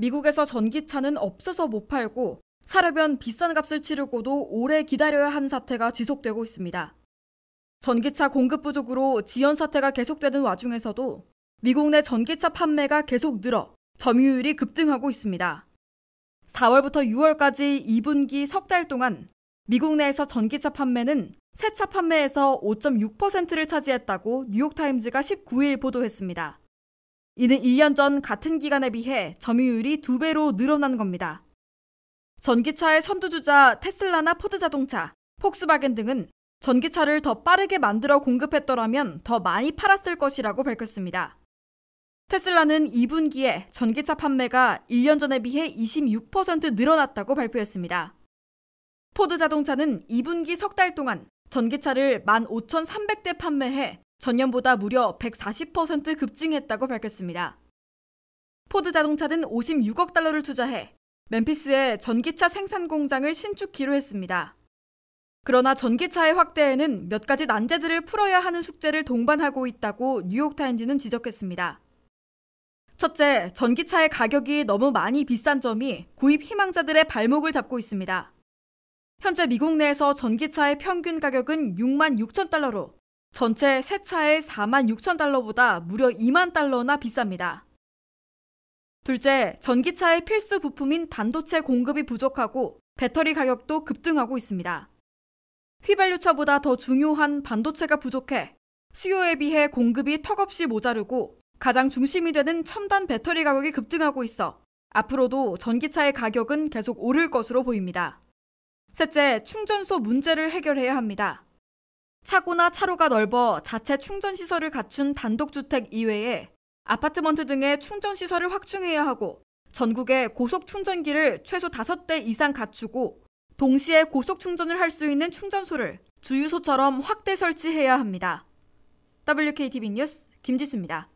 미국에서 전기차는 없어서 못 팔고 사려면 비싼 값을 치르고도 오래 기다려야 한 사태가 지속되고 있습니다. 전기차 공급 부족으로 지연 사태가 계속되는 와중에서도 미국 내 전기차 판매가 계속 늘어 점유율이 급등하고 있습니다. 4월부터 6월까지 2분기 석 달 동안 미국 내에서 전기차 판매는 새 차 판매에서 5.6%를 차지했다고 뉴욕타임즈가 19일 보도했습니다. 이는 1년 전 같은 기간에 비해 점유율이 2배로 늘어난 겁니다. 전기차의 선두주자 테슬라나 포드 자동차, 폭스바겐 등은 전기차를 더 빠르게 만들어 공급했더라면 더 많이 팔았을 것이라고 밝혔습니다. 테슬라는 2분기에 전기차 판매가 1년 전에 비해 26% 늘어났다고 발표했습니다. 포드 자동차는 2분기 석 달 동안 전기차를 15,300대 판매해 전년보다 무려 140% 급증했다고 밝혔습니다. 포드 자동차는 56억 달러를 투자해 멤피스에 전기차 생산 공장을 신축키로 했습니다. 그러나 전기차의 확대에는 몇 가지 난제들을 풀어야 하는 숙제를 동반하고 있다고 뉴욕타임즈는 지적했습니다. 첫째, 전기차의 가격이 너무 많이 비싼 점이 구입 희망자들의 발목을 잡고 있습니다. 현재 미국 내에서 전기차의 평균 가격은 6만 6천 달러로 전체 새 차의 4만 6천 달러보다 무려 2만 달러나 비쌉니다. 둘째, 전기차의 필수 부품인 반도체 공급이 부족하고 배터리 가격도 급등하고 있습니다. 휘발유차보다 더 중요한 반도체가 부족해 수요에 비해 공급이 턱없이 모자르고 가장 중심이 되는 첨단 배터리 가격이 급등하고 있어 앞으로도 전기차의 가격은 계속 오를 것으로 보입니다. 셋째, 충전소 문제를 해결해야 합니다. 차고나 차로가 넓어 자체 충전 시설을 갖춘 단독주택 이외에 아파트먼트 등의 충전 시설을 확충해야 하고 전국에 고속 충전기를 최소 5대 이상 갖추고 동시에 고속 충전을 할 수 있는 충전소를 주유소처럼 확대 설치해야 합니다. WKTV 뉴스 김지수입니다.